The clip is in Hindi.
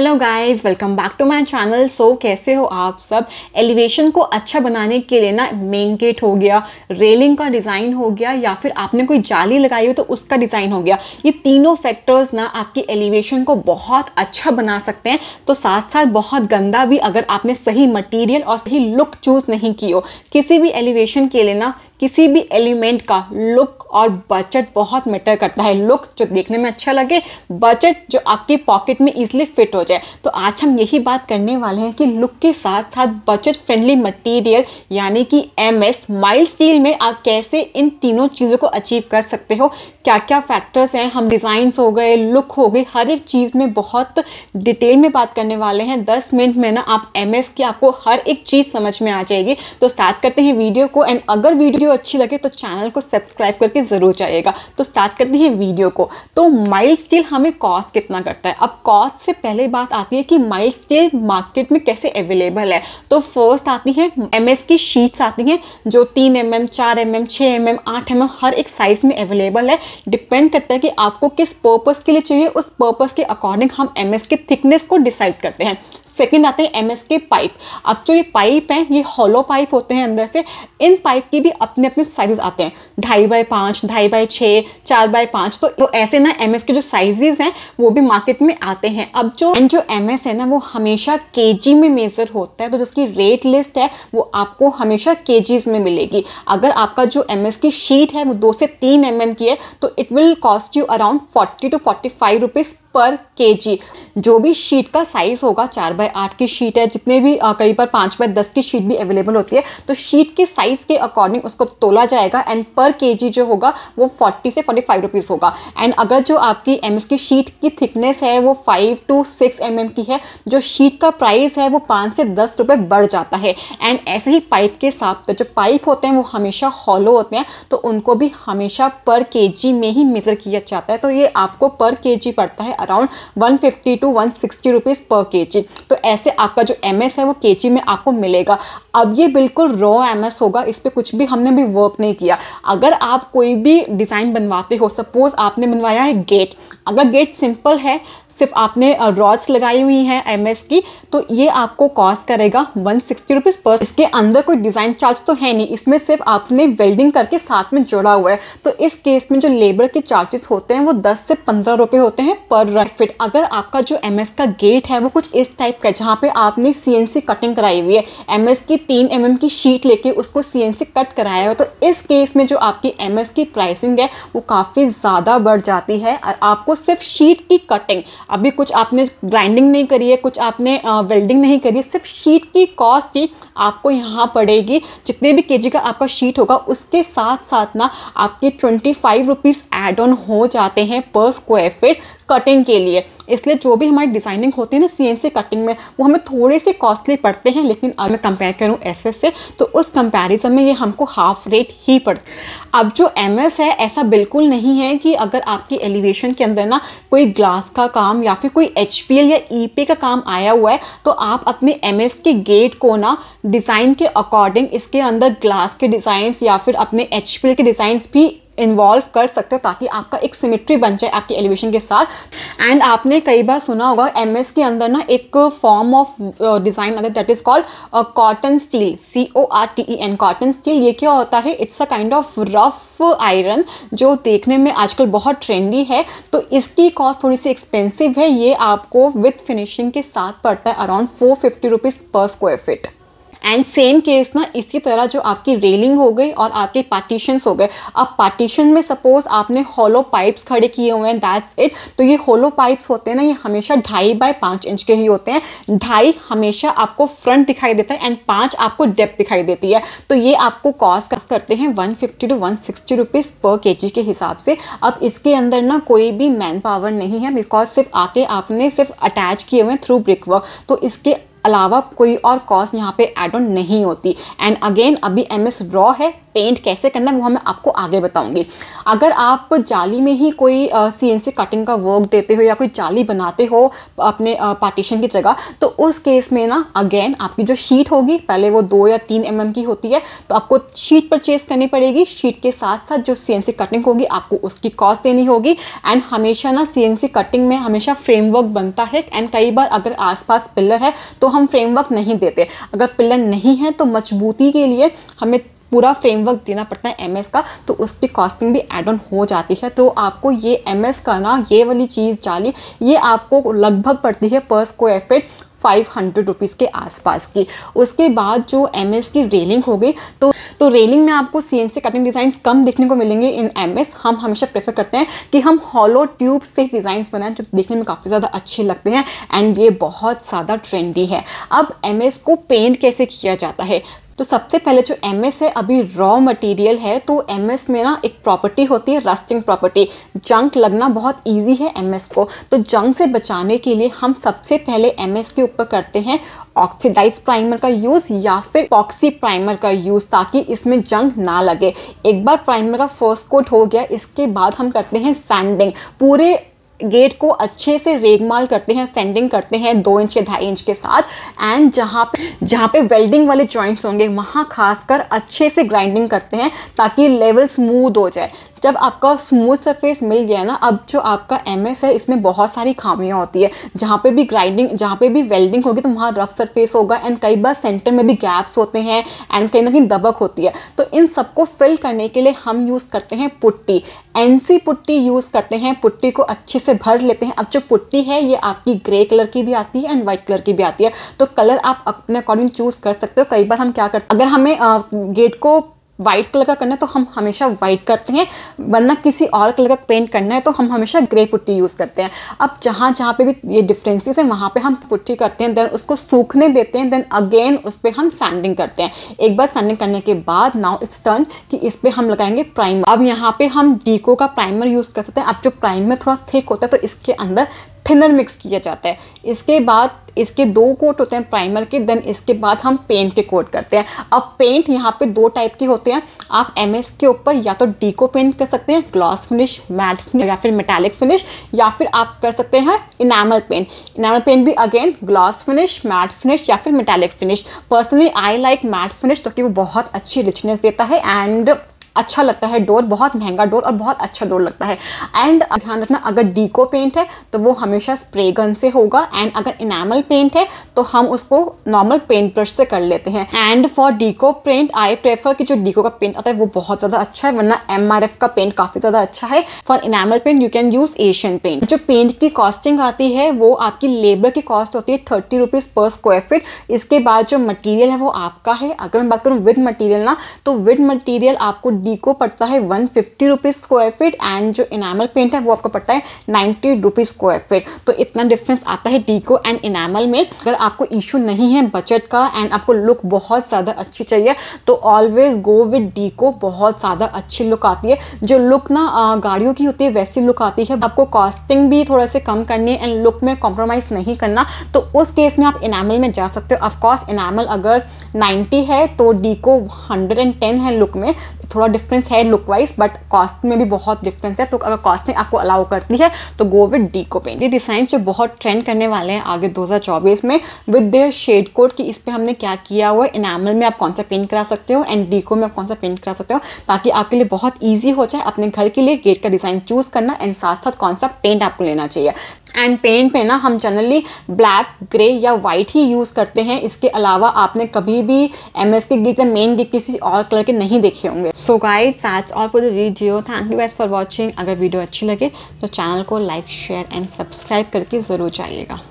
hello guys welcome back to my channel so कैसे हो आप सब एलिवेशन को अच्छा बनाने के लिए ना मेन गेट हो गया रेलिंग का डिज़ाइन हो गया या फिर आपने कोई जाली लगाई हो तो उसका डिज़ाइन हो गया ये तीनों फैक्टर्स ना आपकी एलिवेशन को बहुत अच्छा बना सकते हैं तो साथ साथ बहुत गंदा भी अगर आपने सही मटीरियल और सही लुक चूज़ नहीं की हो किसी भी एलिवेशन के लिए ना किसी भी एलिमेंट का लुक और बजट बहुत मैटर करता है लुक जो देखने में अच्छा लगे बजट जो आपके पॉकेट में इजिली फिट हो जाए तो आज हम यही बात करने वाले हैं कि लुक के साथ साथ बजट फ्रेंडली मटेरियल यानी कि एम एस माइल्ड स्टील में आप कैसे इन तीनों चीज़ों को अचीव कर सकते हो क्या क्या फैक्टर्स हैं हम डिज़ाइंस हो गए लुक हो गई हर एक चीज़ में बहुत डिटेल में बात करने वाले हैं दस मिनट में ना आप एम एस की आपको हर एक चीज़ समझ में आ जाएगी तो स्टार्ट करते हैं वीडियो को एंड अगर वीडियो वीडियो अच्छी लगे तो चैनल को सब्सक्राइब करके ज़रूर जाइएगा तो स्टार्ट करते हैं वीडियो को तो माइल स्टील हमें कॉस्ट कितना करता है अब कॉस्ट से पहले बात आती है कि माइल स्टील मार्केट में कैसे अवेलेबल है तो फर्स्ट आती है एम की शीट्स आती हैं जो तीन एम एम चार एम एम छः एम एम आठ एम एम हर एक साइज़ में अवेलेबल है डिपेंड करता है कि आपको किस पर्पज़ के लिए चाहिए उस पर्पज़ के अकॉर्डिंग हम एम के थिकनेस को डिसाइड करते हैं सेकेंड आते हैं एम पाइप अब जो ये पाइप हैं ये हॉलो पाइप होते हैं अंदर से इन पाइप की भी अपने अपने साइजेज आते हैं ढाई बाई पाँच ढाई बाई छः चार बाई पाँच तो, तो ऐसे ना एम के जो साइजेज हैं वो भी मार्केट में आते हैं अब जो जो एम है ना वो हमेशा के में मेज़र होता है तो जिसकी रेट लिस्ट है वो आपको हमेशा के में मिलेगी अगर आपका जो एम की शीट है वो दो से तीन एम एम की है तो it will cost you around forty two forty five rupees per G जो भी शीट का साइज़ होगा चार बाय आठ की शीट है जितने भी कहीं पर पाँच बाय दस की शीट भी अवेलेबल होती है तो शीट के साइज़ के अकॉर्डिंग उसको तोला जाएगा एंड पर जी जो होगा वो फोर्टी से फोर्टी फाइव रुपीज़ होगा एंड अगर जो आपकी एम की शीट की थिकनेस है वो फाइव टू सिक्स एम की है जो शीट का प्राइस है वो पाँच से दस रुपये बढ़ जाता है एंड ऐसे ही पाइप के साथ तो जो पाइप होते हैं वो हमेशा हॉलो होते हैं तो उनको भी हमेशा पर के में ही मेज़र किया जाता है तो ये आपको पर के पड़ता है around one fifty to one sixty rupees per K जी तो ऐसे आपका जो एम है वो के जी में आपको मिलेगा अब ये बिल्कुल रॉ एम होगा इस पर कुछ भी हमने भी वर्क नहीं किया अगर आप कोई भी डिज़ाइन बनवाते हो सपोज़ आपने बनवाया है गेट अगर गेट सिंपल है सिर्फ आपने रॉड्स लगाई हुई हैं एम की तो ये आपको कॉस्ट करेगा वन सिक्सटी रुपीज़ पर इसके अंदर कोई डिज़ाइन चार्ज तो है नहीं इसमें सिर्फ आपने वेल्डिंग करके साथ में जोड़ा हुआ है तो इस केस में जो लेबर के चार्जेस होते हैं वो दस से पंद्रह रुपये होते हैं पर फिट अगर आपका जो एम का गेट है वो कुछ इस टाइप का है जहाँ पे आपने सी कटिंग कराई हुई है एम की की तीन एम mm की शीट लेके उसको सी से कट कराया हो तो इस केस में जो आपकी एम की प्राइसिंग है वो काफ़ी ज़्यादा बढ़ जाती है और आपको सिर्फ शीट की कटिंग अभी कुछ आपने ग्राइंडिंग नहीं करी है कुछ आपने वेल्डिंग नहीं करी है सिर्फ शीट की कॉस्ट ही आपको यहाँ पड़ेगी जितने भी के का आपका शीट होगा उसके साथ साथ ना आपके twenty five rupees add on हो जाते हैं पर स्क्वायर फिट कटिंग के लिए इसलिए जो भी हमारी डिज़ाइनिंग होती है ना सी कटिंग में वो हमें थोड़े से कॉस्टली पड़ते हैं लेकिन अगर मैं कंपेयर करूँ एस से तो उस कंपैरिजन में ये हमको हाफ रेट ही पड़ता अब जो एम है ऐसा बिल्कुल नहीं है कि अगर आपकी एलिवेशन के अंदर ना कोई ग्लास का काम या फिर कोई एच या ई e का काम आया हुआ है तो आप अपने एम के गेट को ना डिज़ाइन के अकॉर्डिंग इसके अंदर ग्लास के डिज़ाइंस या फिर अपने एच के डिज़ाइंस भी इन्वॉल्व कर सकते हो ताकि आपका एक सिमिट्री बन जाए आपके एलिवेशन के साथ एंड आपने कई बार सुना होगा एम के अंदर ना एक फॉर्म ऑफ डिज़ाइन आता है that is called Corten steel C O R T E N Corten steel ये क्या होता है it's a kind of rough iron जो देखने में आजकल बहुत ट्रेंडी है तो इसकी कॉस्ट थोड़ी सी एक्सपेंसिव है ये आपको विथ फिनिशिंग के साथ पड़ता है around four fifty rupees per square feet and same case ना इसी तरह जो आपकी रेलिंग हो गई और आपके पार्टीशंस हो गए अब पार्टीशन में सपोज आपने होलो पाइप्स खड़े किए हुए हैं दैट्स इट तो ये होलो पाइप्स होते हैं ना ये हमेशा ढाई बाय पाँच इंच के ही होते हैं ढाई हमेशा आपको फ्रंट दिखाई देता है एंड पाँच आपको डेप्थ दिखाई देती है तो ये आपको कॉस्ट कस करते हैं one fifty to one sixty rupees per K जी के हिसाब से अब इसके अंदर ना कोई भी मैन पावर नहीं है बिकॉज सिर्फ आके आपने सिर्फ अटैच किए हुए हैं थ्रू ब्रिक वर्क तो इसके अलावा कोई और कॉस्ट यहाँ पे एड ऑन नहीं होती एंड अगेन अभी एम एस रॉ है पेंट कैसे करना है वो मैं आपको आगे बताऊंगी अगर आप जाली में ही कोई सी एन सी कटिंग का वर्क देते हो या कोई जाली बनाते हो अपने पार्टीशन की जगह तो उस केस में ना अगेन आपकी जो शीट होगी पहले वो दो या तीन एम mm की होती है तो आपको शीट परचेज करनी पड़ेगी शीट के साथ साथ जो सी एन सी कटिंग होगी आपको उसकी कॉस्ट देनी होगी एंड हमेशा ना सी एन सी कटिंग में हमेशा फ्रेमवर्क बनता है एंड कई बार अगर आस पास पिलर है तो हम फ्रेमवर्क नहीं देते अगर पिलर नहीं है तो मजबूती के लिए हमें पूरा फ्रेमवर्क देना पड़ता है एम का तो उसकी कॉस्टिंग भी एड ऑन हो जाती है तो आपको ये एमएस का ना ये वाली चीज़ जाली ये आपको लगभग पड़ती है per square feet five hundred rupees के आसपास की उसके बाद जो एम की रेलिंग हो गई तो तो रेलिंग में आपको C N C cutting design कम देखने को मिलेंगे इन एम हम हमेशा प्रेफर करते हैं कि हम हॉलो ट्यूब से डिज़ाइंस बनाएं जो देखने में काफ़ी ज़्यादा अच्छे लगते हैं एंड ये बहुत ज़्यादा ट्रेंडी है अब एम को पेंट कैसे किया जाता है तो सबसे पहले जो एम एस है अभी रॉ मटेरियल है तो एम एस में ना एक प्रॉपर्टी होती है रस्टिंग प्रॉपर्टी जंक लगना बहुत ईजी है एम एस को तो जंक से बचाने के लिए हम सबसे पहले एम एस के ऊपर करते हैं ऑक्सीडाइज प्राइमर का यूज़ या फिर पॉक्सी प्राइमर का यूज़ ताकि इसमें जंग ना लगे एक बार प्राइमर का फर्स्ट कोट हो गया इसके बाद हम करते हैं सैंडिंग पूरे गेट को अच्छे से रेगमाल करते हैं सेंडिंग करते हैं दो इंच या ढाई इंच के साथ एंड जहाँ पे जहाँ पे वेल्डिंग वाले जॉइंट्स होंगे वहाँ खासकर अच्छे से ग्राइंडिंग करते हैं ताकि लेवल स्मूद हो जाए जब आपका स्मूथ सरफेस मिल गया ना अब जो आपका एम है इसमें बहुत सारी खामियां होती है जहाँ पे भी ग्राइंडिंग जहाँ पे भी वेल्डिंग होगी तो वहाँ रफ सरफेस होगा एंड कई बार सेंटर में भी गैप्स होते हैं एंड कहीं ना कहीं दबक होती है तो इन सबको फिल करने के लिए हम यूज़ करते हैं पुट्टी एनसी पुट्टी यूज़ करते हैं पुट्टी को अच्छे से से भर लेते हैं अब जो पुट्टी है ये आपकी ग्रे कलर की भी आती है एंड व्हाइट कलर की भी आती है तो कलर आप अपने अकॉर्डिंग चूज कर सकते हो कई बार हम क्या करते हैं अगर हमें गेट को वाइट कलर का करना है तो हम हमेशा वाइट करते हैं वरना किसी और कलर का पेंट करना है तो हम हमेशा ग्रे पुट्टी यूज़ करते हैं अब जहाँ जहाँ पे भी ये डिफरेंसेस है वहाँ पे हम पुट्टी करते हैं देन उसको सूखने देते हैं देन अगेन उस पर हम सैंडिंग करते हैं एक बार सैंडिंग करने के बाद नाउ इट्स टर्न कि इस पर हम लगाएंगे प्राइमर अब यहाँ पर हम डीको का प्राइमर यूज़ कर सकते हैं अब जो प्राइमर थोड़ा थिक होता है तो इसके अंदर थिनर मिक्स किया जाता है इसके बाद इसके दो कोट होते हैं प्राइमर के देन इसके बाद हम पेंट के कोट करते हैं अब पेंट यहाँ पे दो टाइप के होते हैं आप एम के ऊपर या तो डीको पेंट कर सकते हैं ग्लॉस फिनिश मैट फिनिश या फिर मेटालिक फिनिश या फिर आप कर सकते हैं इनामल पेंट इनामल पेंट भी again gloss finish matte finish या फिर metallic finish personally I like matte finish क्योंकि वो बहुत अच्छी रिचनेस देता है एंड अच्छा लगता है डोर बहुत महंगा डोर और बहुत अच्छा डोर लगता है एंड ध्यान रखना अगर डीको पेंट है तो वो हमेशा स्प्रे गन से होगा एंड अगर इनामल पेंट है तो हम उसको नॉर्मल पेंट ब्रश से कर लेते हैं and for Duco paint I prefer कि जो डीको का पेंट आता है वो बहुत ज़्यादा अच्छा है वरना एम का पेंट काफ़ी ज़्यादा अच्छा है for enamel paint you can use Asian paint जो पेंट की कॉस्टिंग आती है वो आपकी लेबर की कॉस्ट होती है thirty rupees per square feet इसके बाद जो मटीरियल है वो आपका है अगर मैं बात करूँ विद मटीरियल ना तो विद मटीरियल आपको डी को पड़ता है one fifty rupees square feet and जो इनामल पेंट है वो आपको पड़ता है नाइन्टी रुपीज़ स्क्वायर फीट तो इतना डिफरेंस आता है डी को एंड इनामल में अगर आपको इशू नहीं है बजट का एंड आपको लुक बहुत ज़्यादा अच्छी चाहिए तो ऑलवेज गो विद डी को बहुत ज़्यादा अच्छी लुक आती है जो लुक ना गाड़ियों की होती है वैसी लुक आती है आपको कॉस्टिंग भी थोड़ा से कम करनी है एंड लुक में कॉम्प्रोमाइज़ नहीं करना तो उस केस में आप इनामल में जा सकते हो ऑफकोर्स इनामल अगर 90 है तो डी को हंड्रेड है लुक में थोड़ा डिफरेंस है लुक वाइज बट कॉस्ट में भी बहुत डिफरेंस है तो अगर कॉस्ट में आपको अलाउ करती है तो गो विद को पेंट ये डिज़ाइन जो बहुत ट्रेंड करने वाले हैं आगे 2024 में विद देयर शेड कोड कि इस पर हमने क्या किया हुआ है इनामल में आप कौन सा पेंट करा सकते हो एंड को में आप कौन सा पेंट करा सकते हो ताकि आपके लिए बहुत ईजी हो जाए अपने घर के लिए गेट का डिज़ाइन चूज़ करना एंड साथ साथ कौन सा पेंट आपको लेना चाहिए एंड पेंट में ना हम जनरली ब्लैक ग्रे या वाइट ही यूज़ करते हैं इसके अलावा आपने कभी भी एम एस के गीत या मेन गीत किसी और कलर के नहीं देखे होंगे so guys that's all for the video thank you very for watching अगर वीडियो अच्छी लगे तो चैनल को लाइक शेयर एंड सब्सक्राइब करके ज़रूर जाइएगा